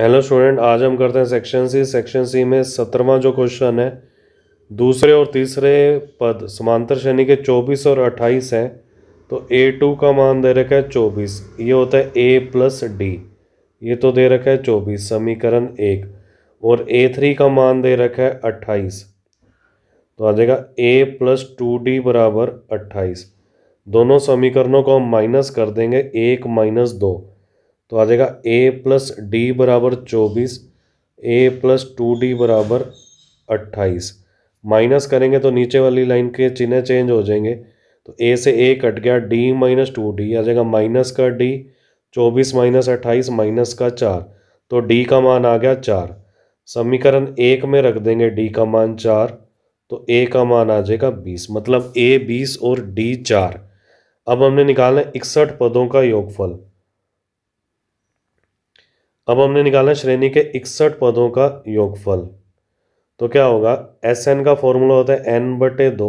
hello student आज हम करते हैं सेक्शन सी सेक्शन सी में सत्रहवा जो क्वेश्चन है दूसरे और तीसरे पद समांतर श्रेणी के चौबीस और अट्ठाईस हैं तो ए टू का मान दे रखा है चौबीस ये होता है ए प्लस डी ये तो दे रखा है चौबीस समीकरण एक और ए थ्री का मान दे रखा है अट्ठाईस तो आ जाएगा ए प्लस टू डी बराबर अट्ठाईस दोनों समीकरणों को हम माइनस कर देंगे एक माइनस दो तो आ जाएगा ए प्लस डी बराबर चौबीस ए प्लस टू डी बराबर अट्ठाईस माइनस करेंगे तो नीचे वाली लाइन के चिन्ह चेंज हो जाएंगे तो ए से ए कट गया डी माइनस टू डी आ जाएगा माइनस का डी चौबीस माइनस अट्ठाईस माइनस का चार तो डी का मान आ गया चार समीकरण एक में रख देंगे डी का मान चार तो ए का मान आ जाएगा बीस मतलब ए बीस और डी चार अब हमने निकालना है इकसठ पदों का योगफल अब हमने निकाला श्रेणी के इकसठ पदों का योगफल तो क्या होगा एस एन का फॉर्मूला होता है एन बटे दो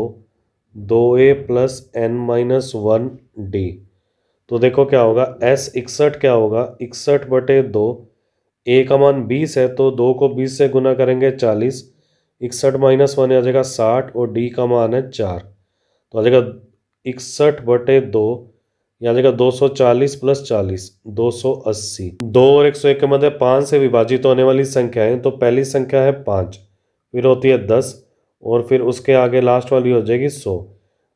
दो A plus N minus one D तो देखो क्या होगा एस इकसठ क्या होगा इकसठ बटे दो ए का मान बीस है तो दो को बीस से गुना करेंगे चालीस इकसठ माइनस वन आ जाएगा साठ और डी का मान है चार तो आ जाएगा इकसठ बटे दो यहाँ देखा 240 प्लस 40 280 दो और एक सौ एक के मध्य पाँच से विभाजित होने वाली संख्या है तो पहली संख्या है पाँच फिर होती है दस और फिर उसके आगे लास्ट वाली हो जाएगी सौ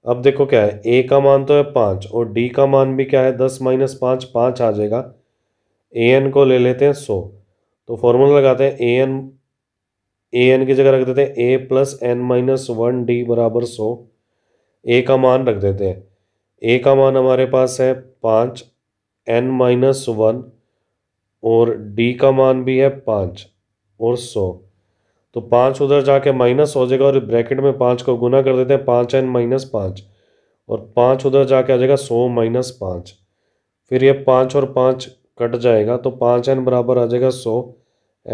अब देखो क्या है ए का मान तो है पाँच और डी का मान भी क्या है दस माइनस पाँच पाँच आ जाएगा ए एन को ले लेते हैं सौ तो फॉर्मूला लगाते हैं ए एन ए एन की जगह रख देते हैं A plus N minus one D बराबर सौ ए का मान रख देते हैं ए का मान हमारे पास है पाँच एन माइनस वन और डी का मान भी है पाँच और सौ तो पाँच उधर जाके माइनस हो जाएगा और ब्रैकेट में पाँच को गुना कर देते हैं पाँच एन माइनस पाँच और पाँच उधर जाके आ जाएगा सौ माइनस पाँच फिर ये पाँच और पाँच कट जाएगा तो पाँच एन बराबर आ जाएगा सौ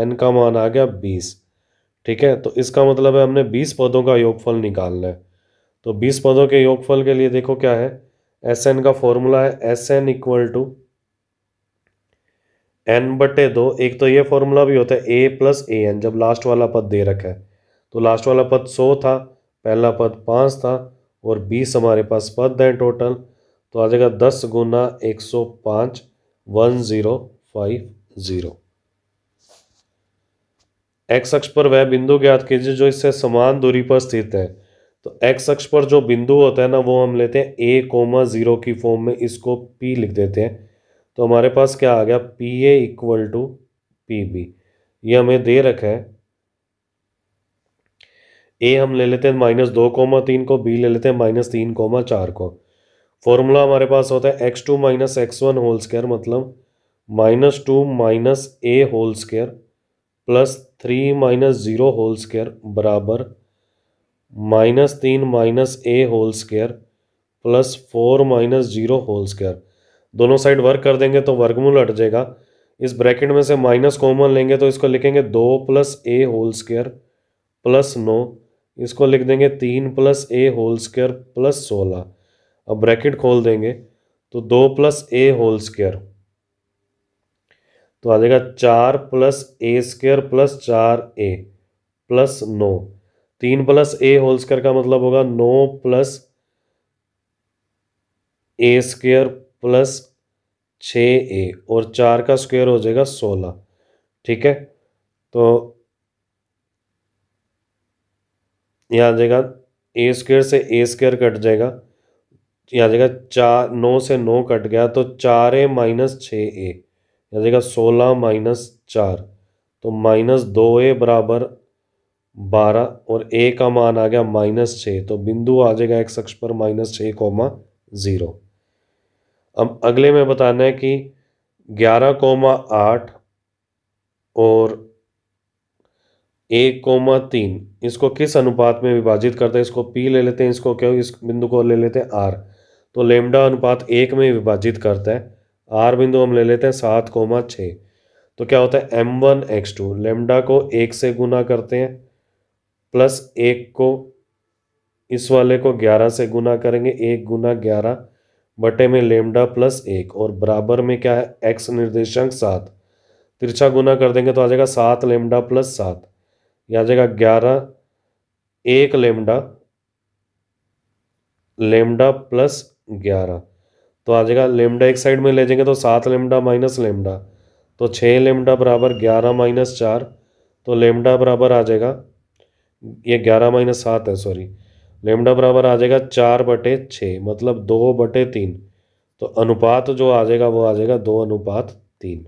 एन का मान आ गया बीस ठीक है तो इसका मतलब है हमने बीस पदों का योगफल निकालना है तो बीस पदों के योगफल के लिए देखो क्या है एस एन का फॉर्मूला है S N equal to N बटे दो एक तो ये फॉर्मूला भी होता है ए प्लस ए एन जब लास्ट वाला पद दे रखा है तो लास्ट वाला पद सौ था पहला पद पाँच था और बीस हमारे पास पद हैं टोटल तो आ जाएगा दस गुना एक सौ पाँच one zero five zero X अक्ष पर वह बिंदु ज्ञात कीजिए जो इससे समान दूरी पर स्थित है तो एक्स अक्ष पर जो बिंदु होता है ना वो हम लेते हैं ए कोमा ज़ीरो की फॉर्म में इसको पी लिख देते हैं तो हमारे पास क्या आ गया P A equal to P B ये हमें दे रखा है ए हम ले लेते हैं माइनस दो कोमा तीन को बी ले लेते हैं माइनस तीन कोमा चार को फॉर्मूला हमारे पास होता है X two minus X one whole square मतलब minus two minus A whole square plus three minus zero whole square बराबर माइनस तीन minus A whole square plus four minus zero whole square दोनों side work कर देंगे तो वर्गमूल हट जाएगा इस ब्रैकेट में से माइनस कॉमन लेंगे तो इसको लिखेंगे दो plus A whole square plus नौ इसको लिख देंगे तीन plus A whole square plus सोलह अब ब्रैकेट खोल देंगे तो दो प्लस ए होल स्केयर तो आ जाएगा चार प्लस ए स्केयर प्लस चार ए प्लस नौ तीन प्लस ए होल स्क्वायर का मतलब होगा नौ प्लस ए स्क्र प्लस छ ए और चार का स्क्वायर हो जाएगा सोलह ठीक है तो यहाँ आ जाएगा ए स्क्र से ए स्क्र कट जाएगा यहाँ जाएगा चार नौ से नौ कट गया तो चार ए माइनस छ ए यहाँ जाएगा सोलह माइनस चार तो माइनस दो ए बराबर बारह और ए का मान आ गया माइनस छः तो बिंदु आ जाएगा एक्स अक्ष पर माइनस छः कोमा ज़ीरो अब अगले में बताना है कि ग्यारह कोमा आठ और एक कोमा तीन इसको किस अनुपात में विभाजित करते हैं इसको पी ले लेते हैं इसको क्यों इस बिंदु को ले लेते हैं आर तो लेमडा अनुपात एक में विभाजित करता है आर बिंदु हम ले लेते हैं सात कोमा छः तो क्या होता है M one X two lambda को एक से गुना करते हैं प्लस एक को इस वाले को ग्यारह से गुना करेंगे एक गुना ग्यारह बटे में लेमडा प्लस एक और बराबर में क्या है एक्स निर्देशांक सात तिरछा गुना कर देंगे तो आ जाएगा सात लेमडा प्लस सात यह आ जाएगा ग्यारह एक लेमडा लेमडा प्लस ग्यारह तो आ जाएगा लेमडा एक साइड में ले जाएंगे तो सात लेमडा माइनस लेमडा तो छः लेमडा बराबर ग्यारह माइनस चार तो लेमडा बराबर आ जाएगा ये ग्यारह माइनस सात है सॉरी लेमडा बराबर आ जाएगा चार बटे छः मतलब दो बटे तीन तो अनुपात जो आ जाएगा वो आ जाएगा दो अनुपात तीन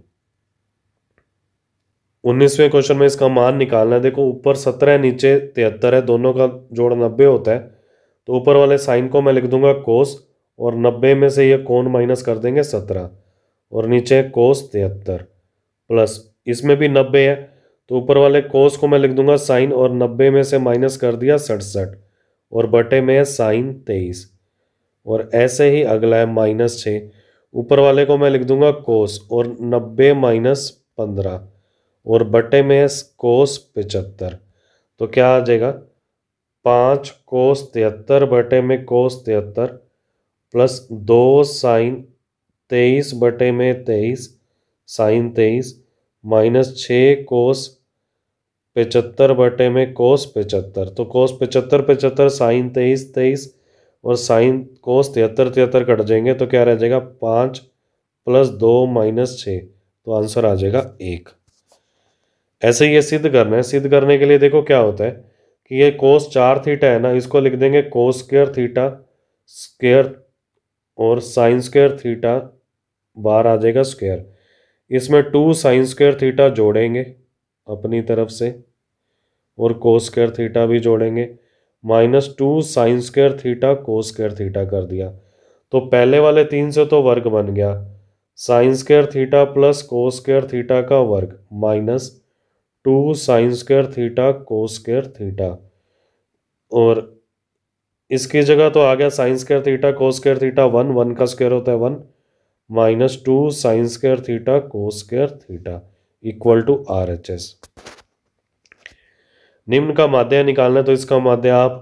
उन्नीसवें क्वेश्चन में इसका मान निकालना है देखो ऊपर सत्रह नीचे तिहत्तर है दोनों का जोड़ नब्बे होता है तो ऊपर वाले साइन को मैं लिख दूंगा कोस और नब्बे में से ये कोण माइनस कर देंगे सत्रह और नीचे कोस तिहत्तर प्लस इसमें भी नब्बे है तो ऊपर वाले कोस को मैं लिख दूंगा साइन और नब्बे में से माइनस कर दिया सड़सठ और बटे में है साइन तेईस और ऐसे ही अगला है माइनस छः ऊपर वाले को मैं लिख दूंगा कोस और नब्बे माइनस पंद्रह और बटे में कोस पचहत्तर तो क्या आ जाएगा पाँच कोस तिहत्तर बटे में कोस तिहत्तर प्लस दो साइन तेईस बटे में तेईस साइन तेईस माइनस छ कोस पचहत्तर बटे में कोस पचहत्तर तो कोस पचहत्तर पचहत्तर साइन तेईस तेईस और साइन कोस तिहत्तर तिहत्तर कट जाएंगे तो क्या रह जाएगा पाँच प्लस दो माइनस छ तो आंसर आ जाएगा एक ऐसे ये सिद्ध करना है सिद्ध करने के लिए देखो क्या होता है कि ये कोस चार थीटा है ना इसको लिख देंगे कोस स्केयर थीटा स्केयर और साइन स्केयर थीटा बार आ जाएगा स्केयर इसमें टू साइन स्क्वायर थीटा जोड़ेंगे अपनी तरफ से और को स्क्वायर थीटा भी जोड़ेंगे minus two sine square theta cos square theta कर दिया तो पहले वाले तीन से तो वर्ग बन गया sine square theta plus cos square theta का वर्ग minus two sine square theta cos square theta और इसकी जगह तो आ गया sine square theta cos square theta one one का स्क्वेयर होता है one minus two sine square theta cos square theta equal to R H S निम्न का माध्य निकालना है तो इसका माध्य आप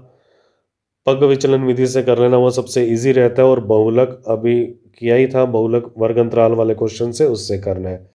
पग विचलन विधि से कर लेना वो सबसे इजी रहता है और बहुलक अभी किया ही था बहुलक वर्ग अंतराल वाले क्वेश्चन से उससे करना है